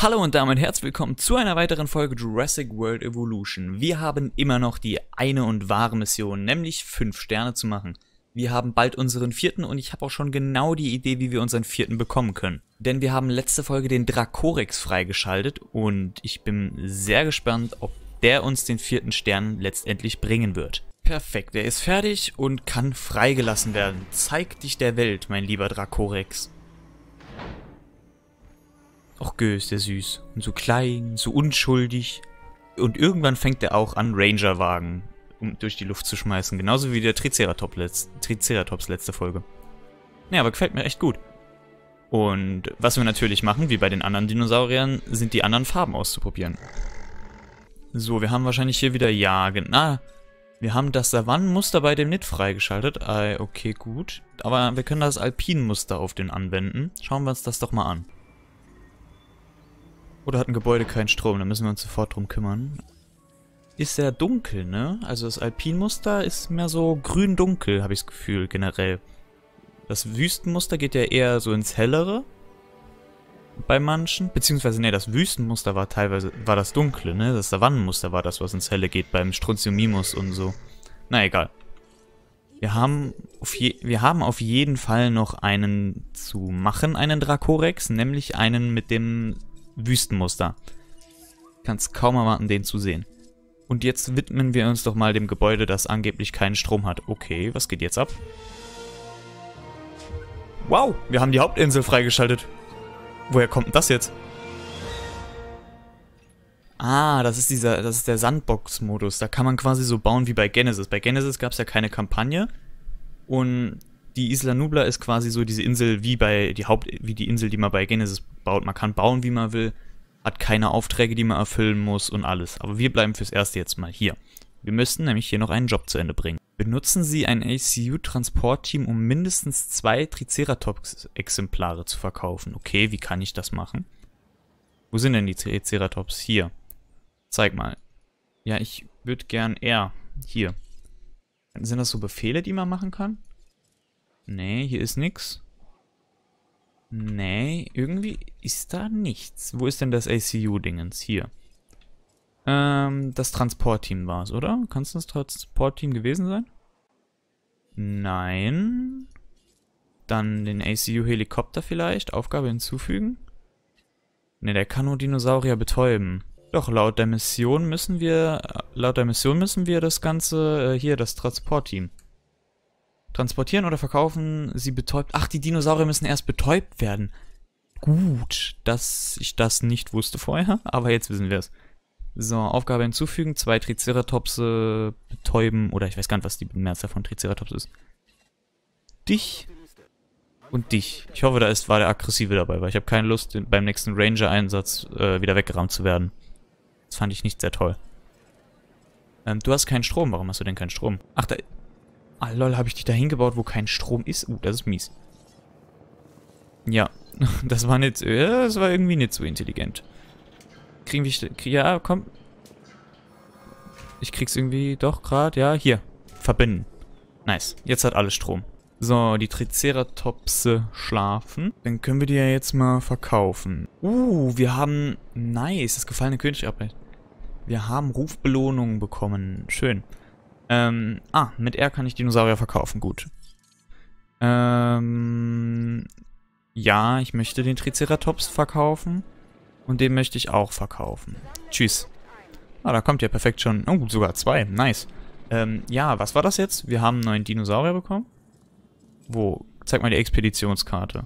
Hallo und damit herzlich willkommen zu einer weiteren Folge Jurassic World Evolution. Wir haben immer noch die eine und wahre Mission, nämlich 5 Sterne zu machen. Wir haben bald unseren vierten und ich habe auch schon genau die Idee, wie wir unseren vierten bekommen können. Denn wir haben letzte Folge den Dracorex freigeschaltet und ich bin sehr gespannt, ob der uns den vierten Stern letztendlich bringen wird. Perfekt, er ist fertig und kann freigelassen werden. Zeig dich der Welt, mein lieber Dracorex. Auch Gö, ist der süß. Und so klein, so unschuldig. Und irgendwann fängt er auch an, Rangerwagen um durch die Luft zu schmeißen. Genauso wie der Triceratops, letz Triceratops letzte Folge. Naja, aber gefällt mir echt gut. Und was wir natürlich machen, wie bei den anderen Dinosauriern, sind die anderen Farben auszuprobieren. So, wir haben wahrscheinlich hier wieder Jagen. Ah, wir haben das Savannenmuster bei dem Nit freigeschaltet. Ah, okay, gut. Aber wir können das Alpinmuster auf den anwenden. Schauen wir uns das doch mal an. Oder hat ein Gebäude keinen Strom, da müssen wir uns sofort drum kümmern. Ist sehr dunkel, ne? Also das Alpinmuster ist mehr so grün-dunkel, habe ich das Gefühl, generell. Das Wüstenmuster geht ja eher so ins Hellere bei manchen. Beziehungsweise, ne, das Wüstenmuster war teilweise, war das Dunkle, ne? Das Savannenmuster war das, was ins Helle geht beim Strontiumimus und so. Na, egal. Wir haben, auf je, wir haben auf jeden Fall noch einen zu machen, einen Dracorex, nämlich einen mit dem Wüstenmuster. Kannst kaum erwarten, den zu sehen. Und jetzt widmen wir uns doch mal dem Gebäude, das angeblich keinen Strom hat. Okay, was geht jetzt ab? Wow, wir haben die Hauptinsel freigeschaltet. Woher kommt denn das jetzt? Ah, das ist dieser, das ist der Sandbox-Modus. Da kann man quasi so bauen wie bei Genesis. Bei Genesis gab es ja keine Kampagne. Und die Isla Nubla ist quasi so diese Insel wie bei die Haupt, wie die Insel, die man bei Genesis baut. Man kann bauen, wie man will, hat keine Aufträge, die man erfüllen muss und alles. Aber wir bleiben fürs Erste jetzt mal hier. Wir müssten nämlich hier noch einen Job zu Ende bringen. Benutzen Sie ein ACU-Transportteam, um mindestens zwei Triceratops-Exemplare zu verkaufen. Okay, wie kann ich das machen? Wo sind denn die Triceratops? Hier. Zeig mal. Ja, ich würde gern eher Hier. Sind das so Befehle, die man machen kann? Nee, hier ist nichts. Nee, irgendwie ist da nichts. Wo ist denn das ACU-Dingens? Hier. Ähm, das Transportteam war es, oder? Kann es das Transportteam gewesen sein? Nein. Dann den ACU-Helikopter vielleicht. Aufgabe hinzufügen. Ne, der kann nur Dinosaurier betäuben. Doch, laut der Mission müssen wir, äh, laut der Mission müssen wir das Ganze, äh, hier, das Transportteam. Transportieren oder verkaufen sie betäubt. Ach, die Dinosaurier müssen erst betäubt werden. Gut, dass ich das nicht wusste vorher, aber jetzt wissen wir es. So, Aufgabe hinzufügen, zwei Triceratopse betäuben, oder ich weiß gar nicht, was die Mehrzahl von Triceratops ist. Dich und dich. Ich hoffe, da ist, war der Aggressive dabei, weil ich habe keine Lust, beim nächsten Ranger-Einsatz äh, wieder weggerammt zu werden. Das fand ich nicht sehr toll. Ähm, du hast keinen Strom, warum hast du denn keinen Strom? Ach, da, Ah, lol, habe ich dich da hingebaut, wo kein Strom ist? Uh, das ist mies. Ja, das war nicht, so, äh, das war irgendwie nicht so intelligent. Kriegen wir, ja, komm. Ich krieg's irgendwie doch gerade, ja, hier, verbinden. Nice, jetzt hat alles Strom. So, die Triceratopse schlafen. Dann können wir die ja jetzt mal verkaufen. Uh, wir haben, nice, das gefallene Königabrecht. Wir haben Rufbelohnungen bekommen, schön. schön. Ähm, ah, mit R kann ich Dinosaurier verkaufen, gut. Ähm, ja, ich möchte den Triceratops verkaufen. Und den möchte ich auch verkaufen. Tschüss. Ah, da kommt ja perfekt schon. Oh, sogar zwei. Nice. Ähm, ja, was war das jetzt? Wir haben einen neuen Dinosaurier bekommen. Wo? Zeig mal die Expeditionskarte.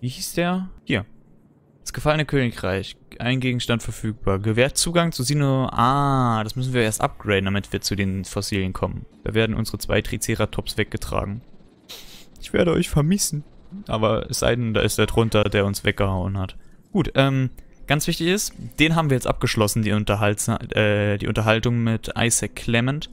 Wie hieß der? Hier. Das gefallene Königreich. Ein Gegenstand verfügbar. Gewährt Zugang zu Sino... Ah, das müssen wir erst upgraden, damit wir zu den Fossilien kommen. Da werden unsere zwei Triceratops weggetragen. Ich werde euch vermissen. Aber es sei denn, da ist der drunter, der uns weggehauen hat. Gut, ähm, ganz wichtig ist, den haben wir jetzt abgeschlossen, die, Unterhalt, äh, die Unterhaltung mit Isaac Clement.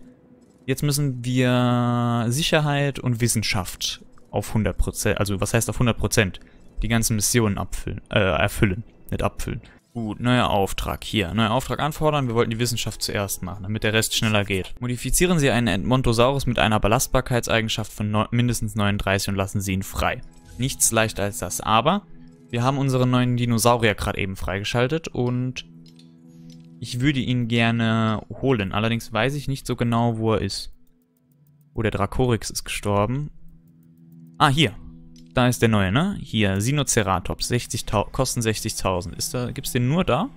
Jetzt müssen wir Sicherheit und Wissenschaft auf 100%, also was heißt auf 100%? die ganzen Missionen abfüllen, äh, erfüllen. Nicht abfüllen. Gut, neuer Auftrag. Hier, neuer Auftrag anfordern. Wir wollten die Wissenschaft zuerst machen, damit der Rest schneller geht. Modifizieren Sie einen Entmontosaurus mit einer Belastbarkeitseigenschaft von no mindestens 39 und lassen Sie ihn frei. Nichts leichter als das, aber wir haben unseren neuen Dinosaurier gerade eben freigeschaltet und ich würde ihn gerne holen. Allerdings weiß ich nicht so genau, wo er ist. Oh, der Dracorix ist gestorben. Ah, hier da ist der neue, ne? Hier, Sinoceratops, 60 kosten 60.000. Gibt es den nur da?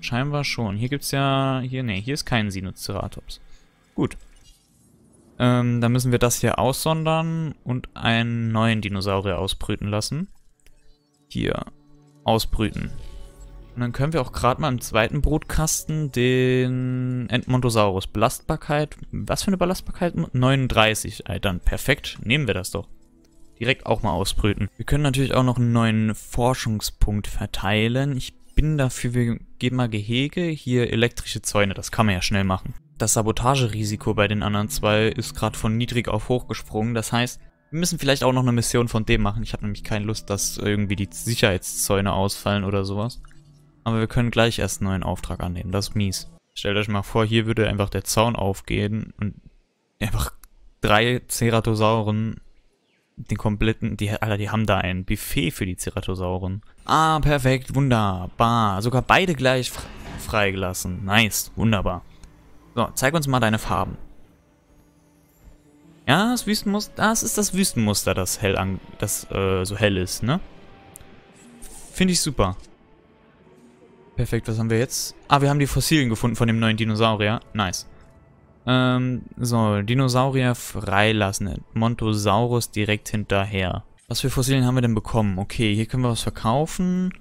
Scheinbar schon. Hier gibt es ja... Hier, nee, hier ist kein Sinoceratops. Gut. Ähm, dann müssen wir das hier aussondern und einen neuen Dinosaurier ausbrüten lassen. Hier. Ausbrüten. Und dann können wir auch gerade mal im zweiten Brutkasten den Entmontosaurus. Belastbarkeit. Was für eine Belastbarkeit? 39. Dann perfekt. Nehmen wir das doch direkt auch mal ausbrüten. Wir können natürlich auch noch einen neuen Forschungspunkt verteilen. Ich bin dafür, wir geben mal Gehege, hier elektrische Zäune, das kann man ja schnell machen. Das Sabotagerisiko bei den anderen zwei ist gerade von niedrig auf hoch gesprungen, das heißt, wir müssen vielleicht auch noch eine Mission von dem machen. Ich habe nämlich keine Lust, dass irgendwie die Sicherheitszäune ausfallen oder sowas. Aber wir können gleich erst einen neuen Auftrag annehmen, das ist mies. Stellt euch mal vor, hier würde einfach der Zaun aufgehen und einfach drei Ceratosauren den kompletten, die, Alter, die haben da ein Buffet für die Ceratosauren. Ah, perfekt, wunderbar. Sogar beide gleich freigelassen. Nice, wunderbar. So, zeig uns mal deine Farben. Ja, das Wüstenmuster, das ist das Wüstenmuster, das hell an, das äh, so hell ist, ne? Finde ich super. Perfekt, was haben wir jetzt? Ah, wir haben die Fossilien gefunden von dem neuen Dinosaurier. Nice. Ähm, so, Dinosaurier freilassen. Montosaurus direkt hinterher. Was für Fossilien haben wir denn bekommen? Okay, hier können wir was verkaufen.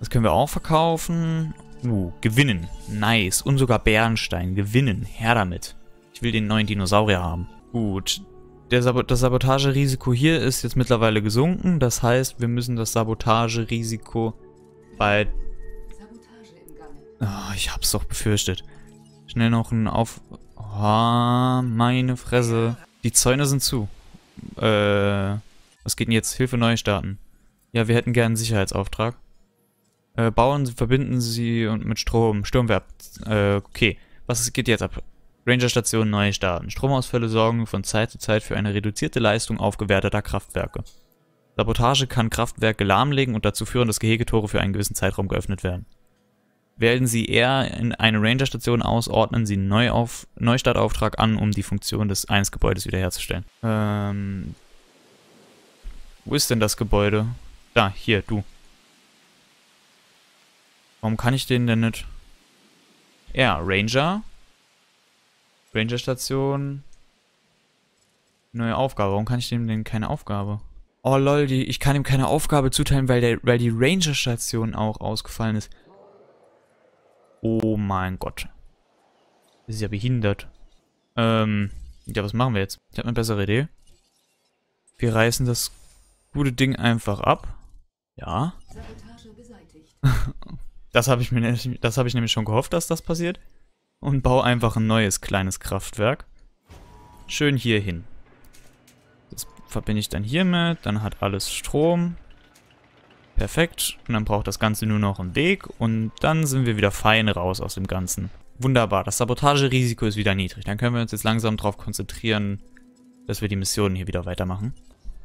Das können wir auch verkaufen. Uh, gewinnen. Nice. Und sogar Bärenstein. Gewinnen. Her damit. Ich will den neuen Dinosaurier haben. Gut. Sab das Sabotagerisiko hier ist jetzt mittlerweile gesunken. Das heißt, wir müssen das Sabotagerisiko bei... Oh, ich hab's doch befürchtet. Schnell noch ein Auf... Ah, meine Fresse. Die Zäune sind zu. Äh, was geht denn jetzt? Hilfe neu starten. Ja, wir hätten gern einen Sicherheitsauftrag. Äh, Bauern verbinden sie und mit Strom. Sturmwerb. Äh, okay. Was geht jetzt ab? Rangerstation neu starten. Stromausfälle sorgen von Zeit zu Zeit für eine reduzierte Leistung aufgewerteter Kraftwerke. Sabotage kann Kraftwerke lahmlegen und dazu führen, dass Gehegetore für einen gewissen Zeitraum geöffnet werden. Wählen Sie eher in eine Ranger-Station aus, ordnen Sie einen Neuauf Neustartauftrag an, um die Funktion des eines Gebäudes wiederherzustellen. Ähm, wo ist denn das Gebäude? Da, hier, du. Warum kann ich den denn nicht? Ja, Ranger. Ranger-Station. Neue Aufgabe. Warum kann ich dem denn keine Aufgabe? Oh lol, die, ich kann ihm keine Aufgabe zuteilen, weil, der, weil die Ranger-Station auch ausgefallen ist. Oh mein Gott. Das ist ja behindert. Ähm, ja, was machen wir jetzt? Ich habe eine bessere Idee. Wir reißen das gute Ding einfach ab. Ja. Das habe ich, hab ich nämlich schon gehofft, dass das passiert. Und baue einfach ein neues kleines Kraftwerk. Schön hier hin. Das verbinde ich dann hiermit. Dann hat alles Strom. Perfekt. Und dann braucht das Ganze nur noch einen Weg und dann sind wir wieder fein raus aus dem Ganzen. Wunderbar, das Sabotagerisiko ist wieder niedrig. Dann können wir uns jetzt langsam darauf konzentrieren, dass wir die Missionen hier wieder weitermachen.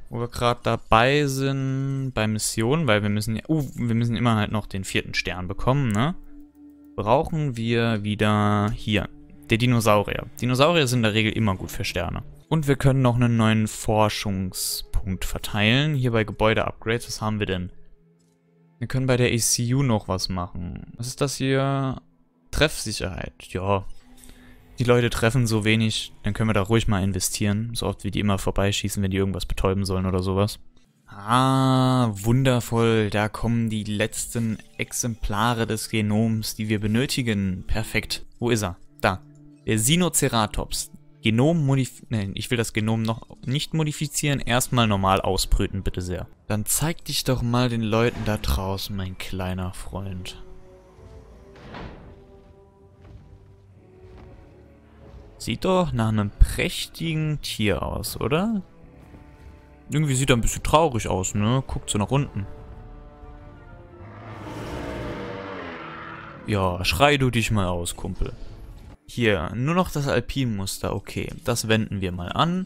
Wo wir gerade dabei sind bei Missionen, weil wir müssen, uh, wir müssen immer halt noch den vierten Stern bekommen, ne? Brauchen wir wieder hier, der Dinosaurier. Dinosaurier sind in der Regel immer gut für Sterne. Und wir können noch einen neuen Forschungspunkt verteilen. Hier bei Gebäude-Upgrades, was haben wir denn? Wir können bei der ECU noch was machen. Was ist das hier? Treffsicherheit. Ja. Die Leute treffen so wenig, dann können wir da ruhig mal investieren. So oft wie die immer vorbeischießen, wenn die irgendwas betäuben sollen oder sowas. Ah, wundervoll. Da kommen die letzten Exemplare des Genoms, die wir benötigen. Perfekt. Wo ist er? Da. Der Sinoceratops. Genom modifizieren. ich will das Genom noch nicht modifizieren. Erstmal normal ausbrüten, bitte sehr. Dann zeig dich doch mal den Leuten da draußen, mein kleiner Freund. Sieht doch nach einem prächtigen Tier aus, oder? Irgendwie sieht er ein bisschen traurig aus, ne? Guckt so nach unten. Ja, schrei du dich mal aus, Kumpel. Hier, nur noch das Alpin-Muster. Okay, das wenden wir mal an.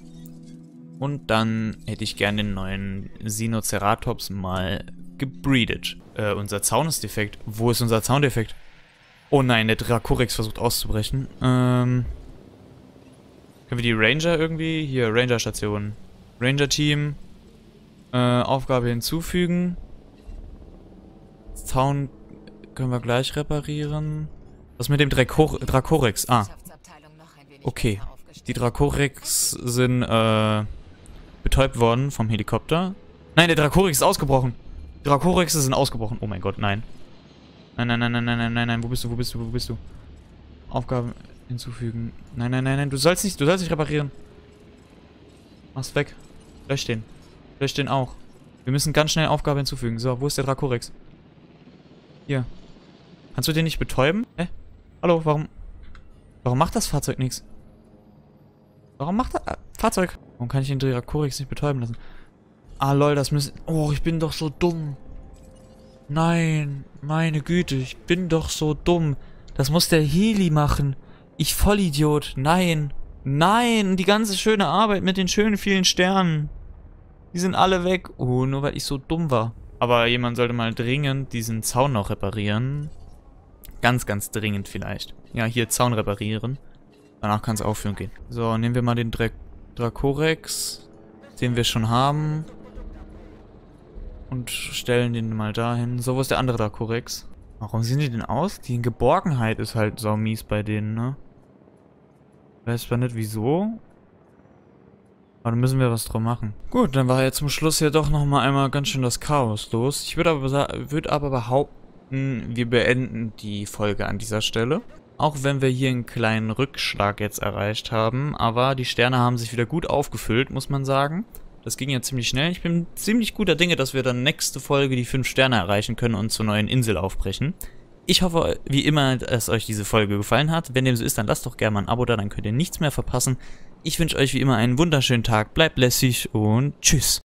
Und dann hätte ich gerne den neuen Sinoceratops mal gebreedet. Äh, unser Zaun ist defekt. Wo ist unser Zaun defekt? Oh nein, der Dracorex versucht auszubrechen. Ähm, können wir die Ranger irgendwie... Hier, Ranger-Station. Ranger-Team. Äh, Aufgabe hinzufügen. Zaun können wir gleich reparieren. Was mit dem Dracor Dracorex? Ah. Okay. Die Dracorex sind äh, betäubt worden vom Helikopter. Nein, der Dracorex ist ausgebrochen. Die Dracorexe sind ausgebrochen. Oh mein Gott, nein. Nein, nein, nein, nein, nein, nein, nein, nein. Wo bist du? Wo bist du? Wo bist du? Aufgaben hinzufügen. Nein, nein, nein, nein. Du sollst nicht, du sollst nicht reparieren. Mach's weg. Lösch den. Lösch den auch. Wir müssen ganz schnell Aufgabe hinzufügen. So, wo ist der Dracorex? Hier. Kannst du den nicht betäuben? Hallo, warum... Warum macht das Fahrzeug nichts? Warum macht das... Äh, Fahrzeug! Warum kann ich den Driracorix nicht betäuben lassen? Ah, lol, das müssen... Oh, ich bin doch so dumm. Nein, meine Güte, ich bin doch so dumm. Das muss der Heli machen. Ich Vollidiot. Nein. Nein, die ganze schöne Arbeit mit den schönen vielen Sternen. Die sind alle weg. Oh, nur weil ich so dumm war. Aber jemand sollte mal dringend diesen Zaun noch reparieren. Ganz, ganz dringend vielleicht. Ja, hier Zaun reparieren. Danach kann es aufhören gehen. So, nehmen wir mal den Dra Dracorex, den wir schon haben. Und stellen den mal dahin. So, wo ist der andere Dracorex? Warum sehen die denn aus? Die Geborgenheit ist halt so mies bei denen, ne? Weiß man nicht wieso. Aber dann müssen wir was drum machen. Gut, dann war ja zum Schluss ja doch nochmal einmal ganz schön das Chaos los. Ich würde aber, würd aber behaupten, denken, hm, wir beenden die Folge an dieser Stelle. Auch wenn wir hier einen kleinen Rückschlag jetzt erreicht haben, aber die Sterne haben sich wieder gut aufgefüllt, muss man sagen. Das ging ja ziemlich schnell. Ich bin ziemlich guter Dinge, dass wir dann nächste Folge die 5 Sterne erreichen können und zur neuen Insel aufbrechen. Ich hoffe, wie immer, dass euch diese Folge gefallen hat. Wenn dem so ist, dann lasst doch gerne mal ein Abo da, dann könnt ihr nichts mehr verpassen. Ich wünsche euch wie immer einen wunderschönen Tag, bleibt lässig und tschüss.